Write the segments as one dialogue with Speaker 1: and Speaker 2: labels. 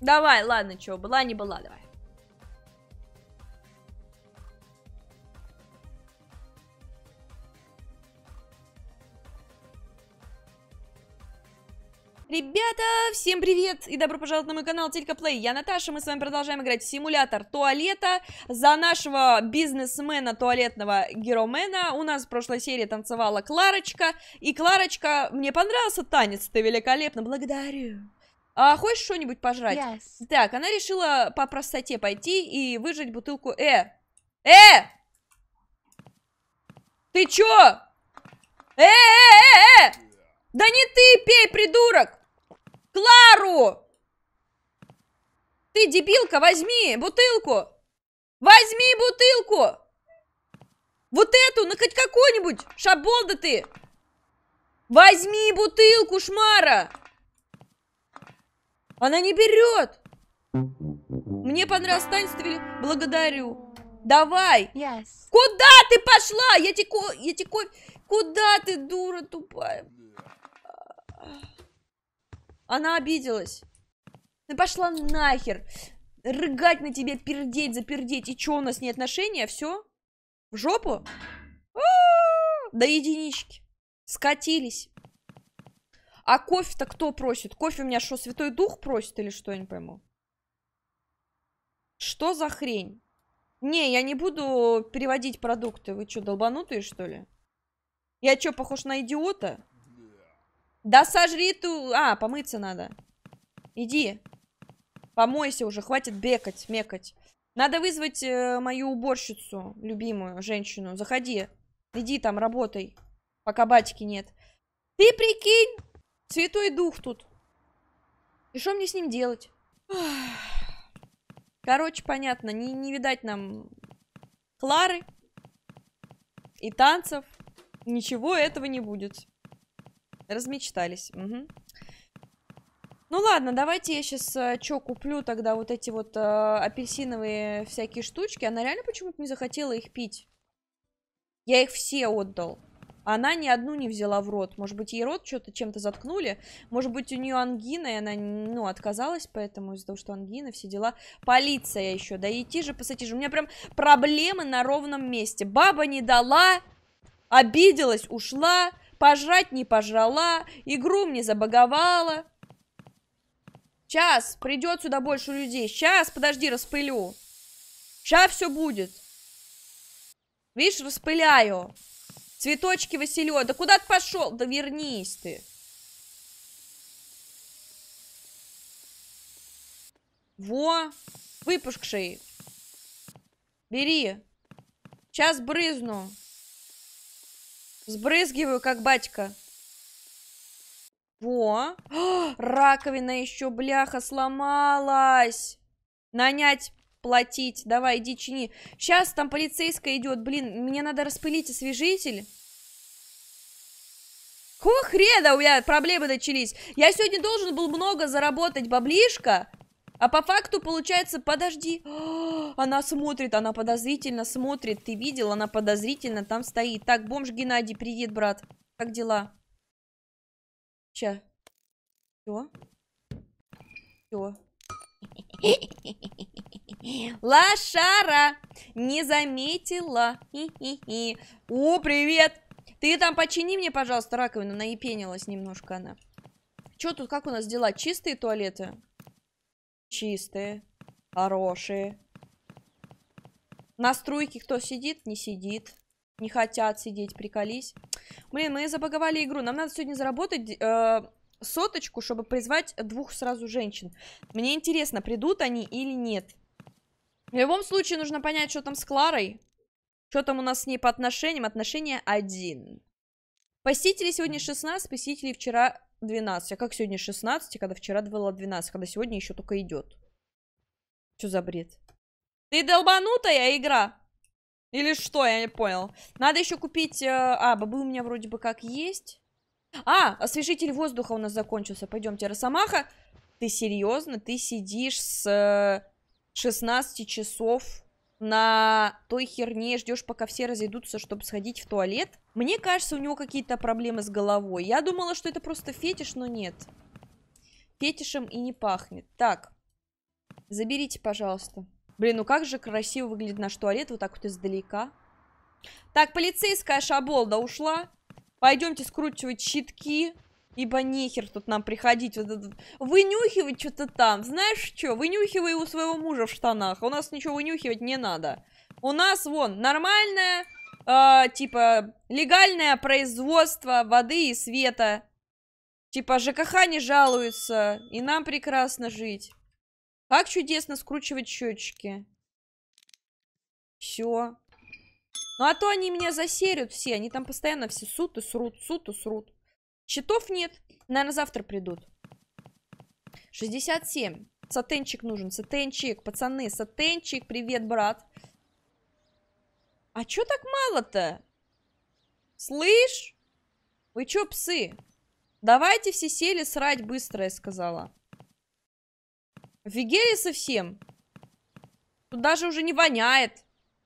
Speaker 1: Давай, ладно, что, была, не была, давай. Ребята, всем привет и добро пожаловать на мой канал Телька Плей. Я Наташа, мы с вами продолжаем играть в симулятор туалета. За нашего бизнесмена туалетного геромена у нас в прошлой серии танцевала Кларочка. И Кларочка, мне понравился танец, ты великолепно, благодарю. А хочешь что-нибудь пожрать? Yes. Так, она решила по простоте пойти и выжать бутылку Э. Э! Ты чё? Э, э, э, э! Да не ты пей, придурок! Клару! Ты, дебилка, возьми бутылку! Возьми бутылку! Вот эту, ну хоть какую-нибудь! Шаболда ты! Возьми бутылку, шмара! Она не берет! Мне понравилось таинство Благодарю. Давай! Yes. Куда ты пошла? Я тебе ко... Я тебе ко... Куда ты, дура тупая? Она обиделась. Ты пошла нахер. Рыгать на тебе, пердеть, запердеть. И что, у нас не отношения? Все? В жопу? А До единички. Скатились. А кофе-то кто просит? Кофе у меня что, Святой Дух просит или что, я не пойму? Что за хрень? Не, я не буду переводить продукты. Вы что, долбанутые, что ли? Я что, похож на идиота? Да сожри ту... А, помыться надо. Иди. Помойся уже, хватит бекать, мекать. Надо вызвать э, мою уборщицу, любимую женщину. Заходи. Иди там, работай, пока батики нет. Ты прикинь, Святой дух тут. И что мне с ним делать? Короче, понятно, не, не видать нам Клары и танцев. Ничего этого не будет. Размечтались. Угу. Ну ладно, давайте я сейчас э, что куплю тогда вот эти вот э, апельсиновые всякие штучки. Она реально почему-то не захотела их пить. Я их все отдал. Она ни одну не взяла в рот. Может быть, ей рот что-то чем-то заткнули. Может быть, у нее ангина, и она, ну, отказалась, поэтому из-за того, что ангина, все дела. Полиция еще. Да идти же, посмотри же. У меня прям проблемы на ровном месте. Баба не дала, обиделась, ушла, пожрать не пожрала, игру мне забаговала. Сейчас придет сюда больше людей. Сейчас, подожди, распылю. Сейчас все будет. Видишь, распыляю. Цветочки, Василё, да куда ты пошел? Да вернись ты. Во, выпушкший. Бери. Сейчас брызну. Сбрызгиваю, как батька. Во. О, раковина еще, бляха, сломалась. Нанять платить, давай, иди чини. Сейчас там полицейская идет, блин, мне надо распылить освежитель. Ху хрена, у меня проблемы начались. Я сегодня должен был много заработать баблишка, а по факту получается, подожди. она смотрит, она подозрительно смотрит. Ты видел, она подозрительно там стоит. Так, бомж Геннадий, привет, брат. Как дела? Че? Че? Че? Лошара! Не заметила. О, привет! Ты там почини мне, пожалуйста, раковину. Наепенилась немножко она. Че тут, как у нас дела? Чистые туалеты? Чистые. Хорошие. На струйке кто сидит, не сидит. Не хотят сидеть, приколись. Блин, мы забаговали игру. Нам надо сегодня заработать э, соточку, чтобы призвать двух сразу женщин. Мне интересно, придут они или нет. В любом случае, нужно понять, что там с Кларой. Что там у нас с ней по отношениям? Отношения один. Посетителей сегодня 16, посетителей вчера 12. А как сегодня 16, когда вчера было 12, когда сегодня еще только идет? Что за бред? Ты долбанутая игра? Или что, я не понял. Надо еще купить... Э, а, бабы у меня вроде бы как есть. А, освежитель воздуха у нас закончился. Пойдемте, Росомаха. Ты серьезно? Ты сидишь с 16 э, часов на той херне, ждешь, пока все разойдутся, чтобы сходить в туалет? Мне кажется, у него какие-то проблемы с головой. Я думала, что это просто фетиш, но нет. Фетишем и не пахнет. Так, заберите, пожалуйста. Блин, ну как же красиво выглядит наш туалет вот так вот издалека. Так, полицейская шаболда ушла. Пойдемте скручивать щитки. Ибо нехер тут нам приходить. Вот этот... Вынюхивать что-то там. Знаешь что? Вынюхивай у своего мужа в штанах. У нас ничего вынюхивать не надо. У нас, вон, нормальное, э, типа, легальное производство воды и света. Типа, ЖКХ не жалуются, И нам прекрасно жить. Как чудесно скручивать счетчики. Все. Ну а то они меня засерят все. Они там постоянно все сут и срут, сут и срут. Счетов нет. Наверное, завтра придут. 67. Сатенчик нужен. Сатенчик, пацаны. Сатенчик, привет, брат. А чё так мало-то? Слышь? Вы чё, псы? Давайте все сели срать быстро, я сказала. Офигели совсем? Тут даже уже не воняет.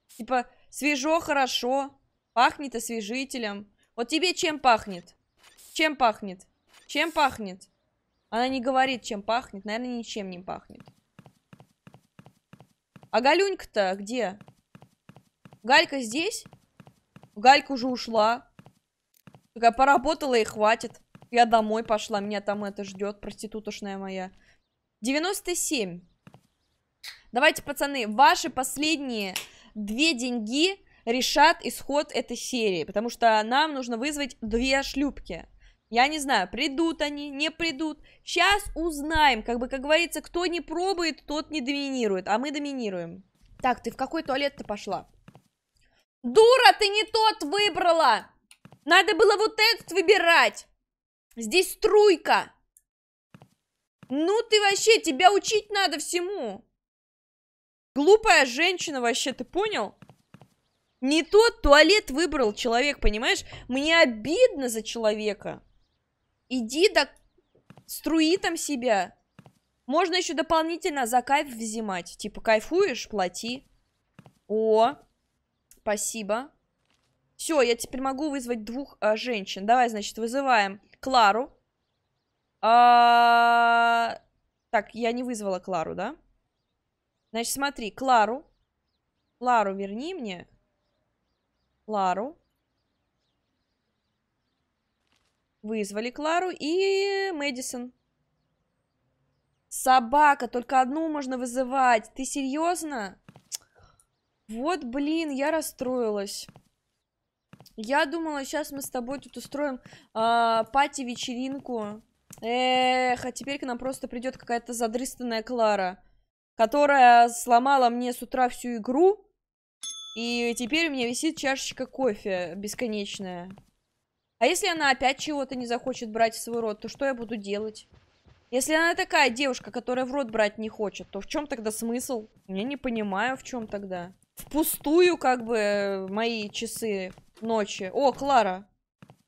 Speaker 1: Типа, Свежо, хорошо. Пахнет освежителем. Вот тебе чем пахнет? Чем пахнет? Чем пахнет? Она не говорит, чем пахнет. Наверное, ничем не пахнет. А Галюнька-то где? Галька здесь? Галька уже ушла. Такая поработала и хватит. Я домой пошла, меня там это ждет, проститутошная моя. 97. Давайте, пацаны, ваши последние две деньги решат исход этой серии, потому что нам нужно вызвать две шлюпки. Я не знаю, придут они, не придут. Сейчас узнаем, как бы, как говорится, кто не пробует, тот не доминирует, а мы доминируем. Так, ты в какой туалет ты пошла? Дура, ты не тот выбрала! Надо было вот этот выбирать! Здесь струйка! Ну ты вообще, тебя учить надо всему! Глупая женщина вообще, ты понял? Не тот туалет выбрал человек, понимаешь? Мне обидно за человека. Иди до... Струи там себя. Можно еще дополнительно за кайф взимать. Типа, кайфуешь, плати. О, спасибо. Все, я теперь могу вызвать двух а, женщин. Давай, значит, вызываем Клару. А... Так, я не вызвала Клару, да? Значит, смотри, Клару. Клару, верни мне. Клару. Вызвали Клару и Мэдисон. Собака, только одну можно вызывать. Ты серьезно? Вот, блин, я расстроилась. Я думала, сейчас мы с тобой тут устроим э, пати-вечеринку. Эх, а теперь к нам просто придет какая-то задрыстанная Клара которая сломала мне с утра всю игру. И теперь у меня висит чашечка кофе бесконечная. А если она опять чего-то не захочет брать в свой рот, то что я буду делать? Если она такая девушка, которая в рот брать не хочет, то в чем тогда смысл? Я не понимаю, в чем тогда. Впустую, как бы, мои часы ночи. О, Клара,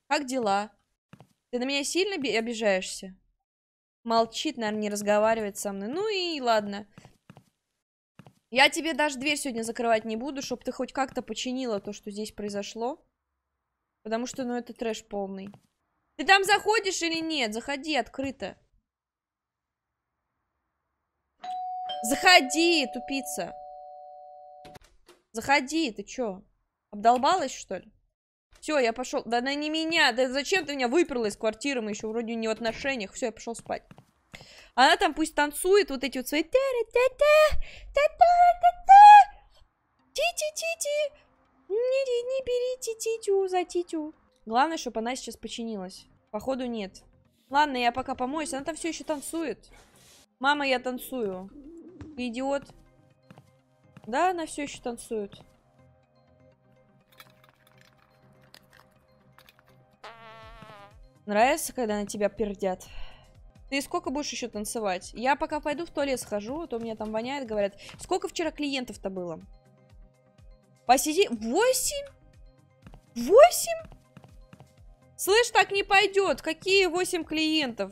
Speaker 1: как дела? Ты на меня сильно обижаешься? Молчит, наверное, не разговаривает со мной. Ну и ладно. Я тебе даже дверь сегодня закрывать не буду, чтобы ты хоть как-то починила то, что здесь произошло. Потому что, ну, это трэш полный. Ты там заходишь или нет? Заходи открыто. Заходи, тупица. Заходи, ты чё? Обдолбалась, что ли? Все, я пошел. Да она не меня. Да зачем ты меня выперла из квартиры? Мы еще вроде не в отношениях. Все, я пошел спать. Она там пусть танцует вот эти вот свои... Ти-ти-ти-ти! Не, не берите титю за титю. Главное, чтобы она сейчас починилась. Походу нет. Ладно, я пока помоюсь. Она там все еще танцует. Мама, я танцую. идиот. Да, она все еще танцует. Нравится, когда на тебя пердят? Ты сколько будешь еще танцевать? Я пока пойду в туалет схожу, а то меня там воняет, говорят. Сколько вчера клиентов-то было? Посиди... Восемь? Восемь? Слышь, так не пойдет. Какие восемь клиентов?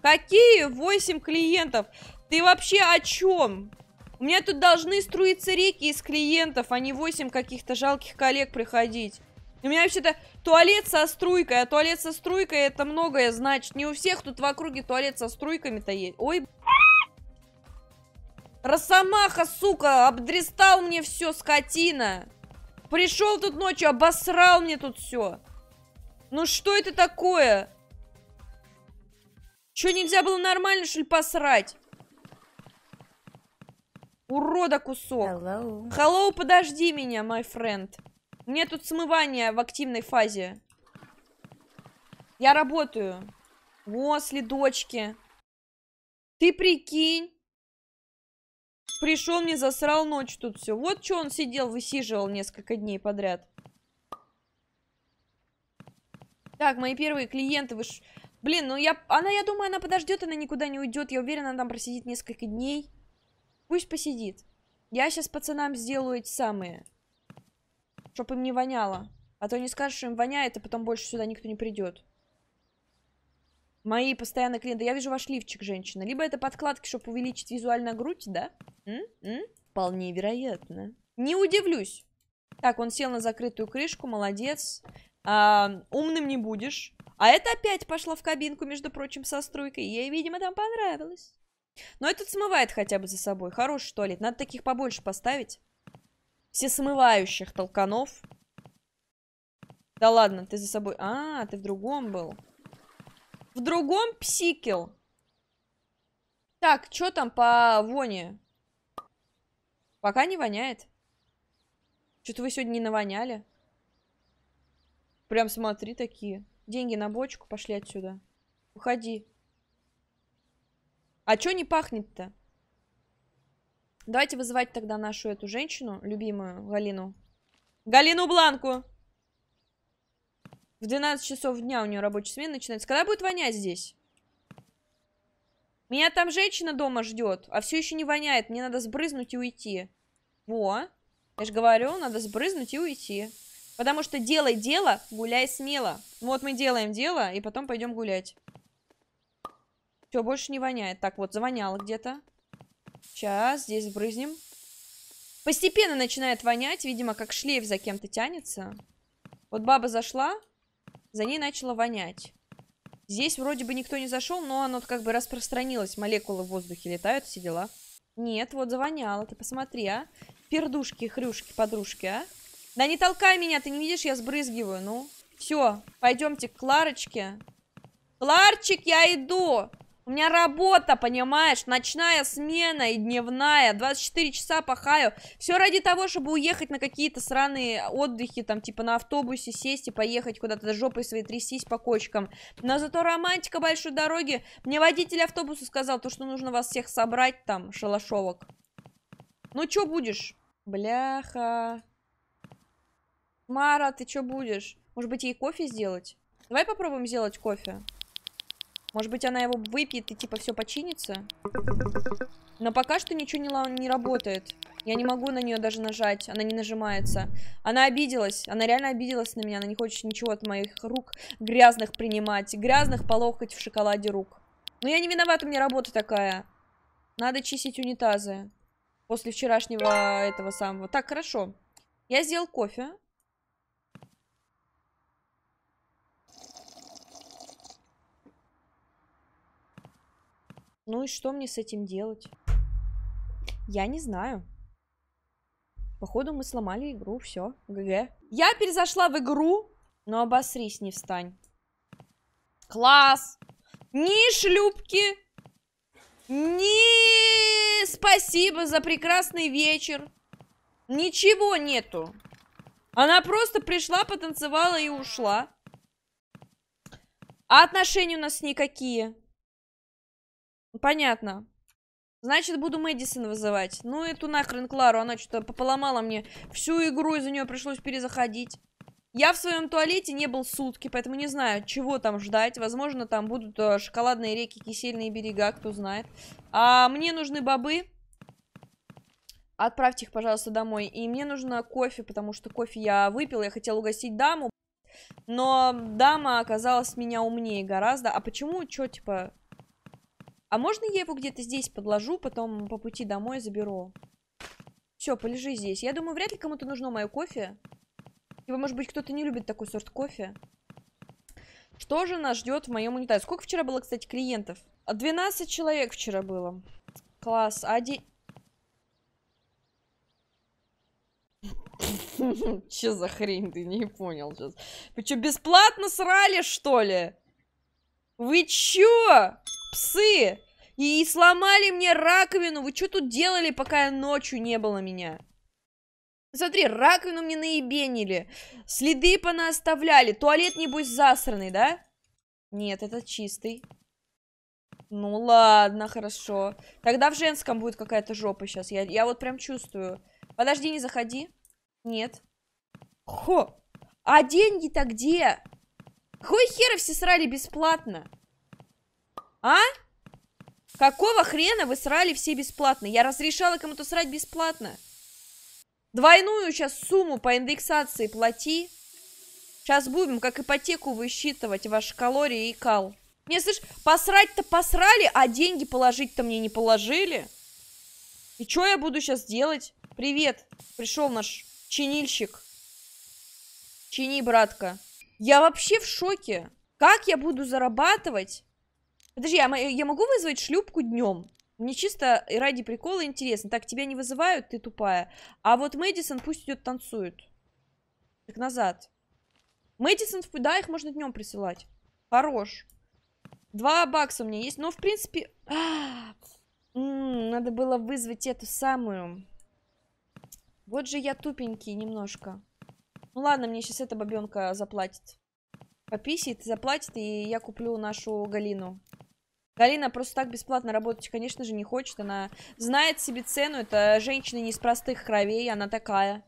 Speaker 1: Какие восемь клиентов? Ты вообще о чем? У меня тут должны струиться реки из клиентов, а не восемь каких-то жалких коллег приходить. У меня вообще-то Туалет со струйкой. А туалет со струйкой это многое значит. Не у всех тут в округе туалет со струйками-то есть. Ой, Росомаха, сука, обдрестал мне все, скотина. Пришел тут ночью, обосрал мне тут все. Ну что это такое? Че, нельзя было нормально, что ли, посрать? Урода кусок. Hello. Hello, подожди меня, my friend. Мне тут смывание в активной фазе. Я работаю. О, следочки. Ты прикинь. Пришел мне, засрал ночь тут все. Вот что он сидел, высиживал несколько дней подряд. Так, мои первые клиенты, вы ж... Блин, ну я... Она, я думаю, она подождет, она никуда не уйдет. Я уверена, она там просидит несколько дней. Пусть посидит. Я сейчас пацанам сделаю эти самые... Чтоб им не воняло. А то не скажешь, что им воняет, а потом больше сюда никто не придет. Мои постоянные клиенты. Я вижу ваш лифчик, женщина. Либо это подкладки, чтобы увеличить визуально грудь, да? М? М? Вполне вероятно. Не удивлюсь. Так, он сел на закрытую крышку, молодец. А, умным не будешь. А это опять пошла в кабинку, между прочим, со струйкой. Ей, видимо, там понравилось. Но этот смывает хотя бы за собой. Хороший туалет. Надо таких побольше поставить. Все смывающих толканов. Да ладно, ты за собой... А, ты в другом был. В другом псикел. Так, что там по воне? Пока не воняет. Что-то вы сегодня не навоняли. Прям смотри такие. Деньги на бочку, пошли отсюда. Уходи. А чё не пахнет-то? Давайте вызывать тогда нашу эту женщину, любимую Галину. Галину Бланку! В 12 часов дня у нее рабочий смен начинается. Когда будет вонять здесь? Меня там женщина дома ждет, а все еще не воняет. Мне надо сбрызнуть и уйти. Во. Я же говорю, надо сбрызнуть и уйти. Потому что делай дело, гуляй смело. Вот мы делаем дело, и потом пойдем гулять. Все, больше не воняет. Так, вот, завоняло где-то. Сейчас здесь брызнем. Постепенно начинает вонять, видимо, как шлейф за кем-то тянется. Вот баба зашла, за ней начала вонять. Здесь вроде бы никто не зашел, но оно как бы распространилось. Молекулы в воздухе летают, все дела. Нет, вот завоняло, ты посмотри, а. Пердушки, хрюшки, подружки, а. Да не толкай меня, ты не видишь, я сбрызгиваю, ну. Все, пойдемте к Кларочке. Кларчик, я иду! У меня работа, понимаешь? Ночная смена и дневная. 24 часа пахаю. Все ради того, чтобы уехать на какие-то сраные отдыхи, там, типа на автобусе сесть и поехать куда-то жопой своей трясись по кочкам. Но зато романтика большой дороги. Мне водитель автобуса сказал, то, что нужно вас всех собрать там, шалашовок. Ну, что будешь? Бляха. Мара, ты что будешь? Может быть, ей кофе сделать? Давай попробуем сделать кофе. Может быть, она его выпьет и типа все починится? Но пока что ничего не, не работает. Я не могу на нее даже нажать. Она не нажимается. Она обиделась. Она реально обиделась на меня. Она не хочет ничего от моих рук грязных принимать. Грязных полохать в шоколаде рук. Но я не виноват, у меня работа такая. Надо чистить унитазы. После вчерашнего этого самого. Так, хорошо. Я сделал кофе. Ну и что мне с этим делать? Я не знаю. Походу мы сломали игру, все, ГГ. Я перезашла в игру, но обосрись, не встань. Класс! Ни шлюпки, ни спасибо за прекрасный вечер. Ничего нету. Она просто пришла, потанцевала и ушла. А отношения у нас никакие. Понятно. Значит, буду Мэдисон вызывать. Ну, эту нахрен Клару, она что-то поломала мне всю игру, из-за нее пришлось перезаходить. Я в своем туалете не был сутки, поэтому не знаю, чего там ждать. Возможно, там будут э, шоколадные реки, кисельные берега, кто знает. А мне нужны бобы. Отправьте их, пожалуйста, домой. И мне нужно кофе, потому что кофе я выпил. Я хотел угостить даму. Но дама оказалась меня умнее гораздо. А почему? Чё, типа... А можно я его где-то здесь подложу, потом по пути домой заберу? Все, полежи здесь. Я думаю, вряд ли кому-то нужно мое кофе. Его, может быть, кто-то не любит такой сорт кофе. Что же нас ждет в моем унитазе? Сколько вчера было, кстати, клиентов? 12 «А, человек вчера было. Класс. Ади... Че за хрень, ты не понял сейчас. Вы что, бесплатно срали, что ли? Вы чё, псы? И сломали мне раковину. Вы что тут делали, пока я ночью не было меня? Смотри, раковину мне наебенили. Следы понаоставляли. Туалет, небось, засранный, да? Нет, этот чистый. Ну ладно, хорошо. Тогда в женском будет какая-то жопа сейчас. Я, я вот прям чувствую. Подожди, не заходи. Нет. Хо. А деньги-то где? Хуй хера все срали бесплатно? А? Какого хрена вы срали все бесплатно? Я разрешала кому-то срать бесплатно. Двойную сейчас сумму по индексации плати. Сейчас будем как ипотеку высчитывать ваши калории и кал. Не слышь, посрать-то посрали, а деньги положить-то мне не положили. И что я буду сейчас делать? Привет, пришел наш чинильщик. Чини, братка. Я вообще в шоке. Как я буду зарабатывать? Подожди, я, а э, я могу вызвать шлюпку днем? Мне чисто ради прикола интересно. Так, тебя не вызывают, ты тупая. А вот Мэдисон пусть идет танцует. Так, назад. Мэдисон, да, их можно днем присылать. Хорош. Два бакса у меня есть, но в принципе... А, надо было вызвать эту самую. Вот же я тупенький немножко. Ну ладно, мне сейчас эта бабенка заплатит. Пописит, заплатит, и я куплю нашу Галину. Галина просто так бесплатно работать, конечно же, не хочет. Она знает себе цену. Это женщина не из простых кровей, она такая.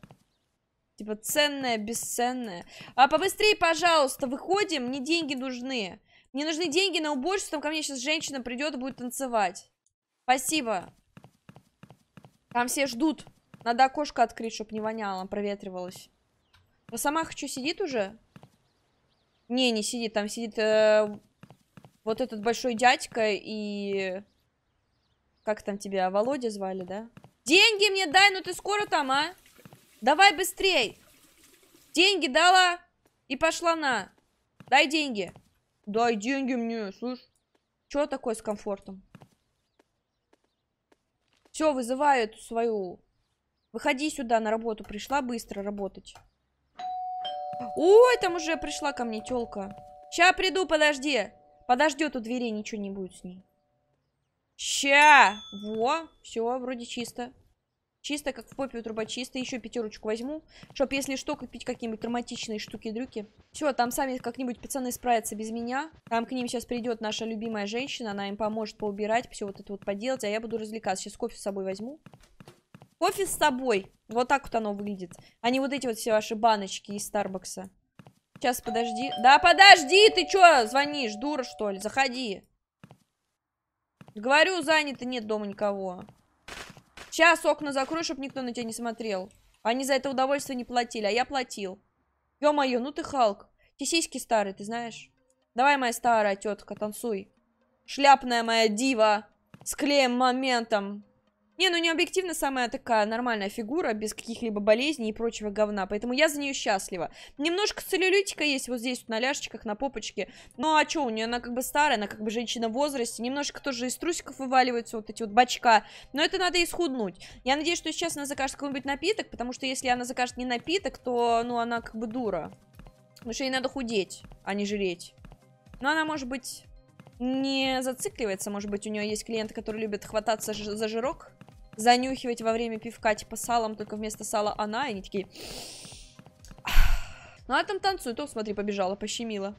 Speaker 1: Типа ценная, бесценная. А побыстрее, пожалуйста, выходим. Мне деньги нужны. Мне нужны деньги на уборщицу. Там ко мне сейчас женщина придет и будет танцевать. Спасибо. Там все ждут. Надо окошко открыть, чтобы не воняло, проветривалось. Росомаха что, сидит уже? Не, не сидит. Там сидит э, вот этот большой дядька и... Как там тебя? Володя звали, да? Деньги мне дай, ну ты скоро там, а? Давай быстрей. Деньги дала и пошла на. Дай деньги. Дай деньги мне, слышь. Чё такое с комфортом? Все, вызываю эту свою. Выходи сюда на работу. Пришла быстро работать. Ой, там уже пришла ко мне тёлка. Ща приду, подожди. Подождет у двери, ничего не будет с ней. Ща! Во, все, вроде чисто. Чисто, как в попе у труба чисто. Еще пятерочку возьму, чтоб, если что, купить какие-нибудь травматичные штуки-дрюки. Все, там сами как-нибудь пацаны справятся без меня. Там к ним сейчас придет наша любимая женщина, она им поможет поубирать, все вот это вот поделать, а я буду развлекаться. Сейчас кофе с собой возьму. Кофе с собой. Вот так вот оно выглядит. А вот эти вот все ваши баночки из Старбакса. Сейчас, подожди. Да подожди, ты чё звонишь, дура, что ли? Заходи. Говорю, занято, нет дома никого. Сейчас окна закрою, чтобы никто на тебя не смотрел. Они за это удовольствие не платили, а я платил. Ё-моё, ну ты Халк. Те сиськи старые, ты знаешь? Давай, моя старая тетка, танцуй. Шляпная моя дива. С клеем моментом. Не, ну не объективно самая такая нормальная фигура, без каких-либо болезней и прочего говна, поэтому я за нее счастлива. Немножко целлюлитика есть вот здесь, вот на ляжечках, на попочке. Ну а что, у нее она как бы старая, она как бы женщина в возрасте, немножко тоже из трусиков вываливаются вот эти вот бачка, но это надо исхуднуть. Я надеюсь, что сейчас она закажет какой-нибудь напиток, потому что если она закажет не напиток, то, ну, она как бы дура. Потому что ей надо худеть, а не жреть. Но она, может быть, не зацикливается, может быть, у нее есть клиенты, которые любят хвататься за жирок, занюхивать во время пивка, типа, салом, только вместо сала она, и они такие... Ну, а там танцует, то, смотри, побежала, пощемила.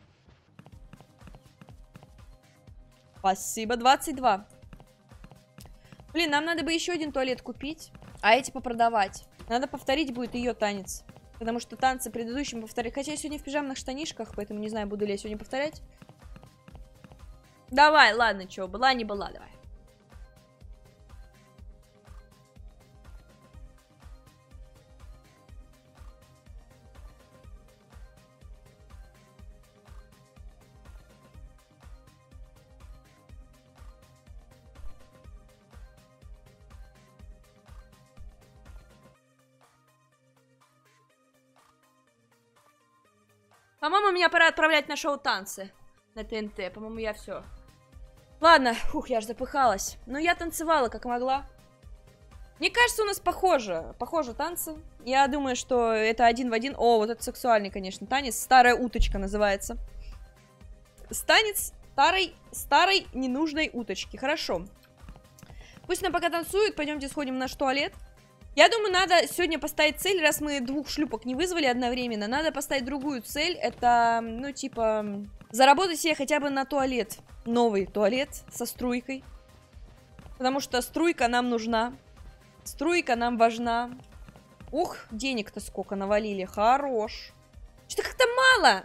Speaker 1: Спасибо, 22. Блин, нам надо бы еще один туалет купить, а эти попродавать. Надо повторить будет ее танец. Потому что танцы предыдущим повторять. Хотя я сегодня в пижамных штанишках, поэтому не знаю, буду ли я сегодня повторять. Давай, ладно, что, была не была, давай. По-моему, меня пора отправлять на шоу танцы на ТНТ. По-моему, я все. Ладно, ух, я ж запыхалась. Но я танцевала, как могла. Мне кажется, у нас похоже, похоже танцы. Я думаю, что это один в один. О, вот это сексуальный, конечно, танец. Старая уточка называется. Станец старой, старой ненужной уточки. Хорошо. Пусть она пока танцует. Пойдемте сходим в наш туалет. Я думаю, надо сегодня поставить цель, раз мы двух шлюпок не вызвали одновременно, надо поставить другую цель, это, ну, типа, заработать себе хотя бы на туалет, новый туалет со струйкой, потому что струйка нам нужна, струйка нам важна. Ух, денег-то сколько навалили, хорош. Что как-то мало?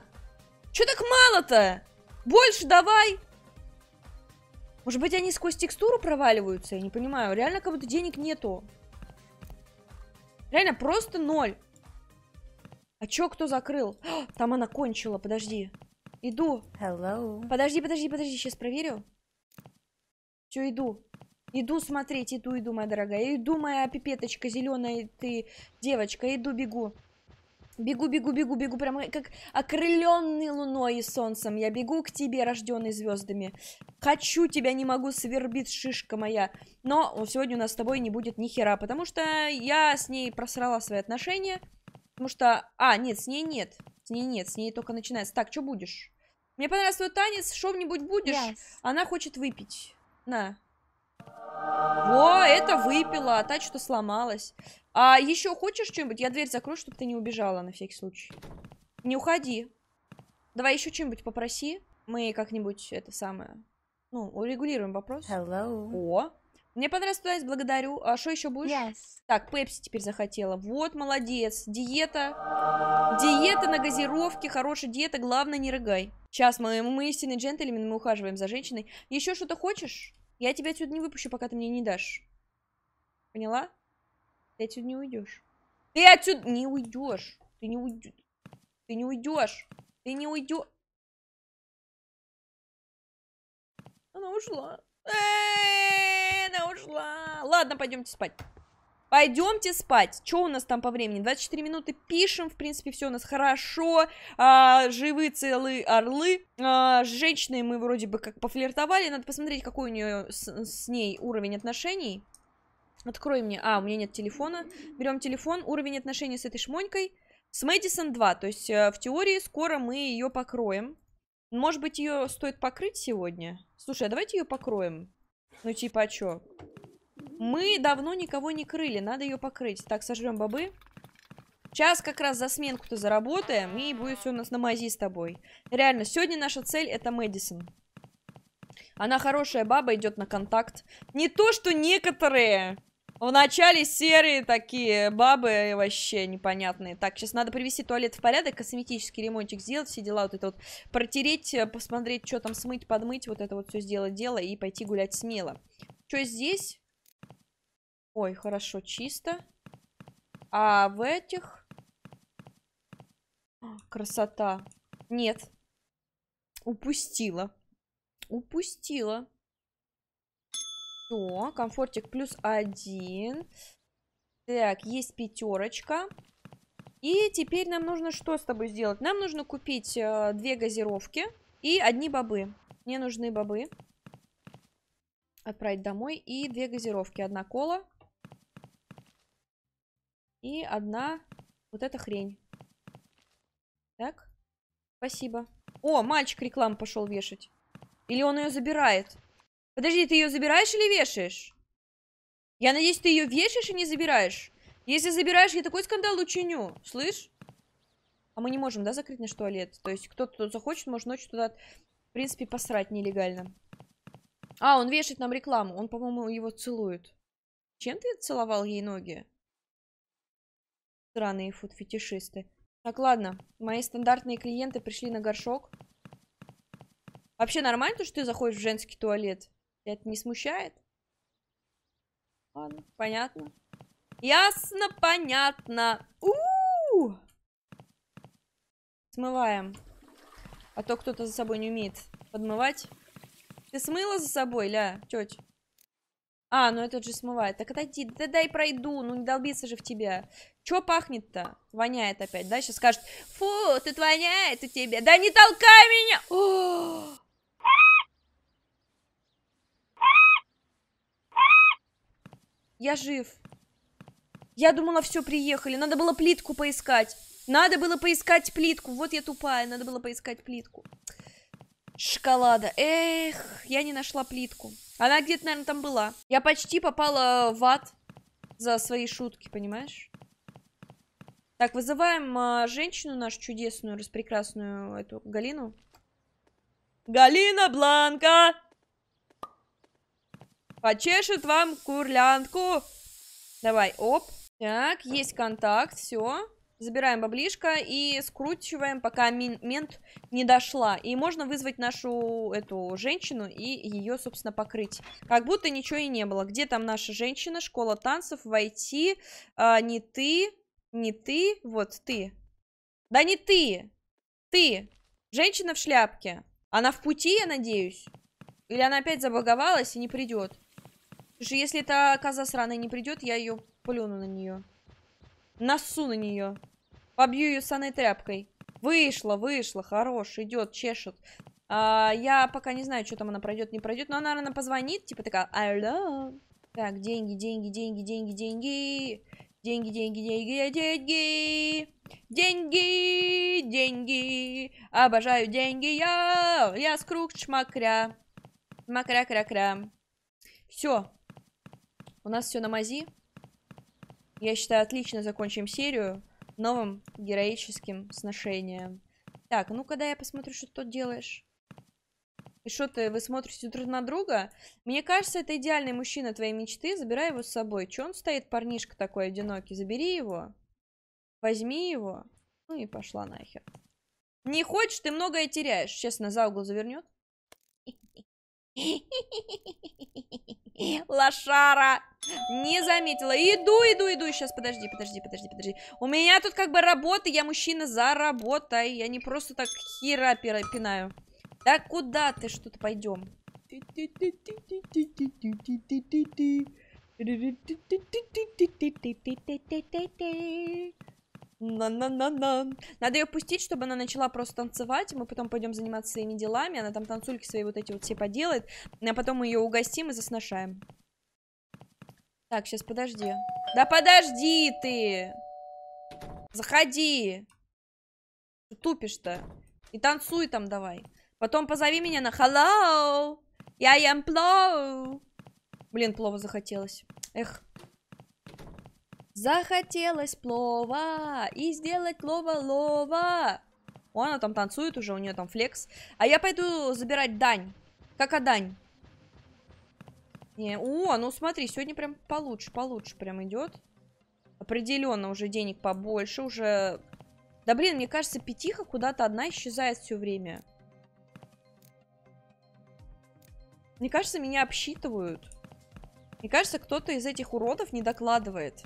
Speaker 1: Что так мало-то? Больше давай! Может быть, они сквозь текстуру проваливаются? Я не понимаю. Реально, как будто денег нету. Реально, просто ноль. А чё, кто закрыл? А, там она кончила, подожди. Иду. Hello. Подожди, подожди, подожди, сейчас проверю. Все, иду. Иду смотреть, иду, иду, моя дорогая. Иду, моя пипеточка зеленая, ты девочка, иду, бегу. Бегу, бегу, бегу, бегу, прям как окрыленный луной и солнцем. Я бегу к тебе, рожденный звездами. Хочу тебя, не могу, свербит шишка моя. Но сегодня у нас с тобой не будет ни хера, потому что я с ней просрала свои отношения. Потому что... А, нет, с ней нет. С ней нет, с ней только начинается. Так, что будешь? Мне понравился твой танец, что-нибудь будешь? Yes. Она хочет выпить. На, во, это выпила, а та что сломалась. А еще хочешь что-нибудь? Я дверь закрою, чтобы ты не убежала на всякий случай. Не уходи. Давай еще что-нибудь попроси. Мы как-нибудь это самое... Ну, урегулируем вопрос. Hello. О, мне понравилось, туда благодарю. А что еще будешь? Yes. Так, пепси теперь захотела. Вот, молодец. Диета. Диета на газировке, хорошая диета, главное не рыгай. Сейчас мы, мы истинный джентльмен, мы ухаживаем за женщиной. Еще что-то хочешь? Я тебя отсюда не выпущу, пока ты мне не дашь. Поняла? Ты отсюда не уйдешь. Ты отсюда не уйдешь. Ты не уйдешь. Ты не уйдешь. Ты не уйдешь. Она ушла. Эй, она ушла. Ладно, пойдемте спать. Пойдемте спать. Что у нас там по времени? 24 минуты пишем. В принципе, все у нас хорошо. А, живы целые орлы. А, с женщиной мы вроде бы как пофлиртовали. Надо посмотреть, какой у нее с, с ней уровень отношений. Открой мне. А, у меня нет телефона. Берем телефон. Уровень отношений с этой шмонькой. С Мэдисон 2. То есть, э, в теории, скоро мы ее покроем. Может быть, ее стоит покрыть сегодня? Слушай, а давайте ее покроем. Ну, типа, а чё? Мы давно никого не крыли, надо ее покрыть. Так, сожрем бобы. Сейчас как раз за сменку-то заработаем, и будет все у нас на мази с тобой. Реально, сегодня наша цель это Мэдисон. Она хорошая баба, идет на контакт. Не то, что некоторые. в начале серые такие бабы вообще непонятные. Так, сейчас надо привести туалет в порядок, косметический ремонтик сделать, все дела вот это вот протереть, посмотреть, что там смыть, подмыть, вот это вот все сделать дело и пойти гулять смело. Что здесь? Ой, хорошо, чисто. А в этих... Красота. Нет. Упустила. Упустила. Все, комфортик плюс один. Так, есть пятерочка. И теперь нам нужно что с тобой сделать? Нам нужно купить э, две газировки и одни бобы. Мне нужны бобы. Отправить домой и две газировки. Одна кола, и одна вот эта хрень. Так. Спасибо. О, мальчик рекламу пошел вешать. Или он ее забирает? Подожди, ты ее забираешь или вешаешь? Я надеюсь, ты ее вешаешь и не забираешь. Если забираешь, я такой скандал учиню. Слышь? А мы не можем, да, закрыть наш туалет? То есть кто-то тут захочет, может ночью туда, в принципе, посрать нелегально. А, он вешает нам рекламу. Он, по-моему, его целует. Чем ты целовал ей ноги? Странные фуд-фетишисты. Так, ладно. Мои стандартные клиенты пришли на горшок. Вообще нормально то, что ты заходишь в женский туалет? Тебя это не смущает? Ладно, понятно. Ясно, понятно. У -у -у! Смываем. А то кто-то за собой не умеет подмывать. Ты смыла за собой, ля, тетя? А, ну этот же смывает. Так отойди, да дай пройду, ну не долбиться же в тебя. Чё пахнет-то? Воняет опять, да? Сейчас скажет, фу, тут воняет у тебя. Да не толкай меня! О! Я жив. Я думала, все, приехали. Надо было плитку поискать. Надо было поискать плитку. Вот я тупая, надо было поискать плитку. Шоколада. Эх, я не нашла плитку. Она где-то, наверное, там была. Я почти попала в ад за свои шутки, понимаешь? Так, вызываем э, женщину нашу чудесную, распрекрасную эту Галину. Галина Бланка! Почешет вам курлянку. Давай, оп. Так, есть контакт, все. Забираем баблишко и скручиваем, пока мент не дошла. И можно вызвать нашу эту женщину и ее, собственно, покрыть. Как будто ничего и не было. Где там наша женщина? Школа танцев, войти. А, не ты, не ты, вот ты. Да не ты, ты. Женщина в шляпке. Она в пути, я надеюсь? Или она опять забаговалась и не придет? если эта коза сраная не придет, я ее плюну на нее. Носу на нее. Побью ее саной тряпкой. Вышла, вышла, хорош, идет, чешет. А, я пока не знаю, что там она пройдет, не пройдет, но она, наверное, позвонит, типа такая, алло. Так, деньги, деньги, деньги, деньги, деньги. Деньги, деньги, деньги, деньги. Деньги, деньги. Обожаю деньги я. Я с круг Макря-кря-кря. Все. У нас все на мази я считаю, отлично закончим серию новым героическим сношением. Так, ну когда я посмотрю, что ты тут делаешь. И что ты, вы смотрите друг на друга? Мне кажется, это идеальный мужчина твоей мечты. Забирай его с собой. Че он стоит, парнишка такой одинокий? Забери его. Возьми его. Ну и пошла нахер. Не хочешь, ты многое теряешь. Честно, за угол завернет. Лошара. Не заметила. Иду, иду, иду. Сейчас, подожди, подожди, подожди, подожди. У меня тут как бы работа. Я мужчина за работой. Я не просто так хера пинаю. Да куда ты что-то пойдем? На Надо ее пустить, чтобы она начала просто танцевать. Мы потом пойдем заниматься своими делами. Она там танцульки свои вот эти вот все поделает. А потом мы ее угостим и засношаем. Так, сейчас подожди. Да подожди ты! Заходи! тупишь-то. И танцуй там давай. Потом позови меня на hello! Я ем плоу! Блин, плова захотелось. Эх. Захотелось плова и сделать плова-лова. она там танцует уже, у нее там флекс. А я пойду забирать дань. Как а дань? Не, о, ну смотри, сегодня прям получше, получше прям идет. Определенно уже денег побольше, уже... Да блин, мне кажется, пятиха куда-то одна исчезает все время. Мне кажется, меня обсчитывают. Мне кажется, кто-то из этих уродов не докладывает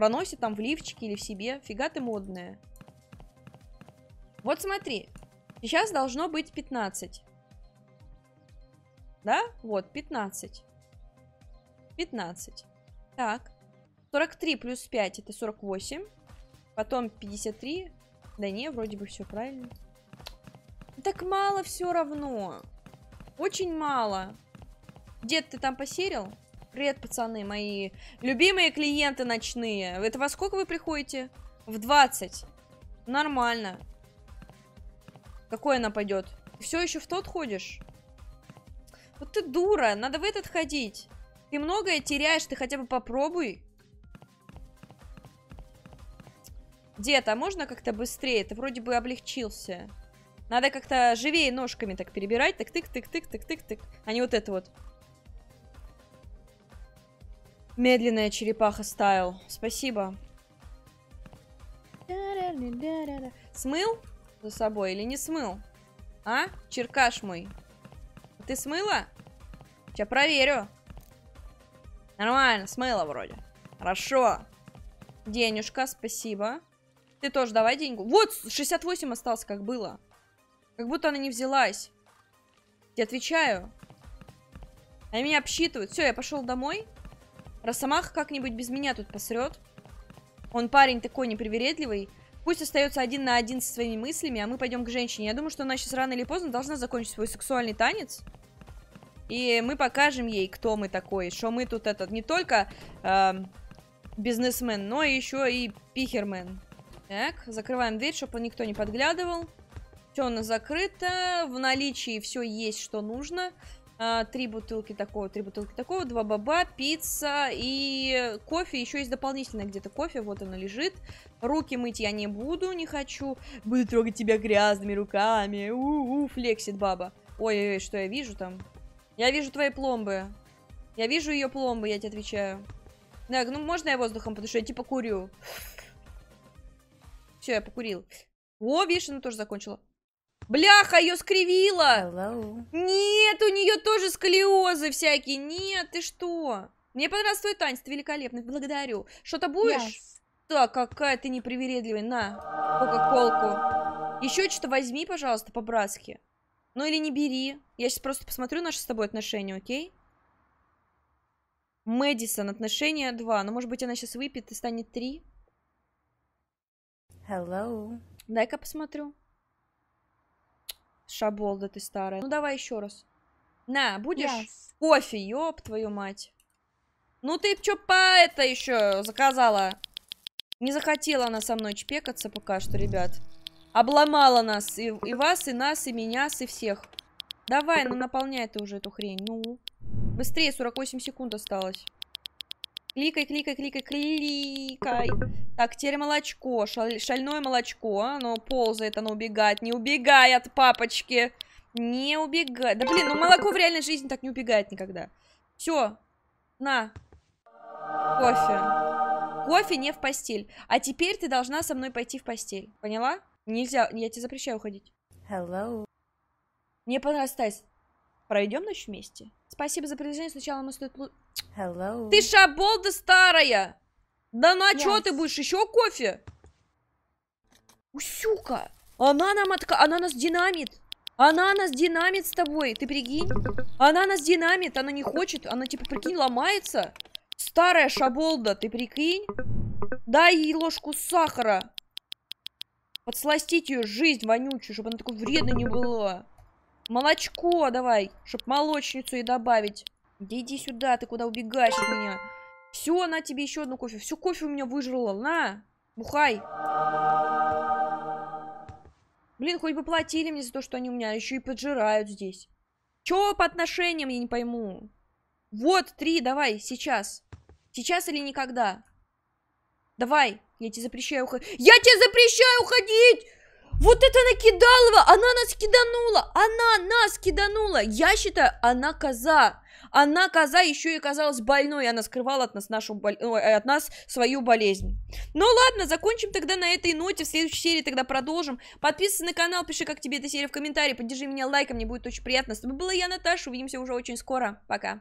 Speaker 1: проносит там в лифчике или в себе. Фига ты модная. Вот смотри. Сейчас должно быть 15. Да? Вот, 15. 15. Так. 43 плюс 5 это 48. Потом 53. Да не, вроде бы все правильно. Ну так мало все равно. Очень мало. Дед, ты там посерил? Привет, пацаны, мои любимые клиенты ночные. Это во сколько вы приходите? В 20. Нормально. Какой она пойдет? Все еще в тот ходишь? Вот ты дура, надо в этот ходить. Ты многое теряешь, ты хотя бы попробуй. Дед, а можно как-то быстрее? Ты вроде бы облегчился. Надо как-то живее ножками так перебирать. Так тык-тык-тык-тык-тык-тык. А не вот это вот. Медленная черепаха стайл. Спасибо. Смыл за собой или не смыл? А? Черкаш мой. Ты смыла? Сейчас проверю. Нормально, смыла вроде. Хорошо. Денежка, спасибо. Ты тоже давай деньгу. Вот, 68 осталось, как было. Как будто она не взялась. Я отвечаю. Они меня обсчитывают. Все, я пошел домой. Росомах как-нибудь без меня тут посрет. Он парень такой непривередливый. Пусть остается один на один со своими мыслями, а мы пойдем к женщине. Я думаю, что она сейчас рано или поздно должна закончить свой сексуальный танец. И мы покажем ей, кто мы такой. Что мы тут этот не только э, бизнесмен, но еще и пихермен. Так, закрываем дверь, чтобы никто не подглядывал. Все у нас закрыто, в наличии все есть, что нужно. А, три бутылки такого, три бутылки такого, два баба, пицца и кофе. Еще есть дополнительное где-то кофе, вот оно лежит. Руки мыть я не буду, не хочу. Буду трогать тебя грязными руками. У-у, флексит баба. Ой-ой-ой, что я вижу там? Я вижу твои пломбы. Я вижу ее пломбы, я тебе отвечаю. Так, ну можно я воздухом, потому что я типа курю. Все, я покурил. О, видишь, она тоже закончила. Бляха, ее скривила. Нет, у нее тоже сколиозы всякие. Нет, ты что? Мне понравился твой танец, ты великолепный. Благодарю. Что-то будешь? Yes. Да, какая ты непривередливая. На, кока-колку. Еще что-то возьми, пожалуйста, по-братски. Ну или не бери. Я сейчас просто посмотрю наши с тобой отношения, окей? Мэдисон, отношения 2. Ну, может быть, она сейчас выпьет и станет 3? Hello. Дай-ка посмотрю. Шаболда ты старая. Ну давай еще раз. На, будешь? Yes. Кофе, ёб твою мать. Ну ты чё по это еще заказала? Не захотела она со мной чпекаться пока что, ребят. Обломала нас, и, и вас, и нас, и меня, и всех. Давай, ну наполняй ты уже эту хрень. Ну, быстрее, 48 секунд осталось. Кликай, кликай, кликай, кликай. Так, теперь молочко. Шаль, шальное молочко. Оно ползает, оно убегает. Не убегай от папочки. Не убегай. Да блин, ну молоко в реальной жизни так не убегает никогда. Все. На. Кофе. Кофе не в постель. А теперь ты должна со мной пойти в постель. Поняла? Нельзя. Я тебе запрещаю уходить. Hello. Не подрастай. Пройдем ночь вместе? Спасибо за предложение. Сначала мы стоит... Hello. Ты шаболда старая! Да на yes. чё ты будешь? Еще кофе? Усюка! Она нам отка... Она нас динамит! Она нас динамит с тобой, ты прикинь? Она нас динамит, она не хочет, она типа, прикинь, ломается. Старая шаболда, ты прикинь? Дай ей ложку сахара. Подсластить ее жизнь вонючую, чтобы она такой вредной не была. Молочко давай, чтоб молочницу и добавить. Да иди сюда, ты куда убегаешь от меня? Все, на тебе еще одну кофе. Всю кофе у меня выжрала. На, бухай. Блин, хоть бы платили мне за то, что они у меня еще и поджирают здесь. Чего по отношениям, я не пойму. Вот, три, давай, сейчас. Сейчас или никогда. Давай, я тебе запрещаю уходить. Я тебе запрещаю уходить! Вот это накидалова! Она нас киданула! Она нас киданула! Я считаю, она коза! Она коза еще и казалась больной, и она скрывала от нас, нашу бол... Ой, от нас свою болезнь. Ну ладно, закончим тогда на этой ноте, в следующей серии тогда продолжим. Подписывайся на канал, пиши, как тебе эта серия в комментарии, поддержи меня лайком, мне будет очень приятно. С тобой была я, Наташа, увидимся уже очень скоро, пока.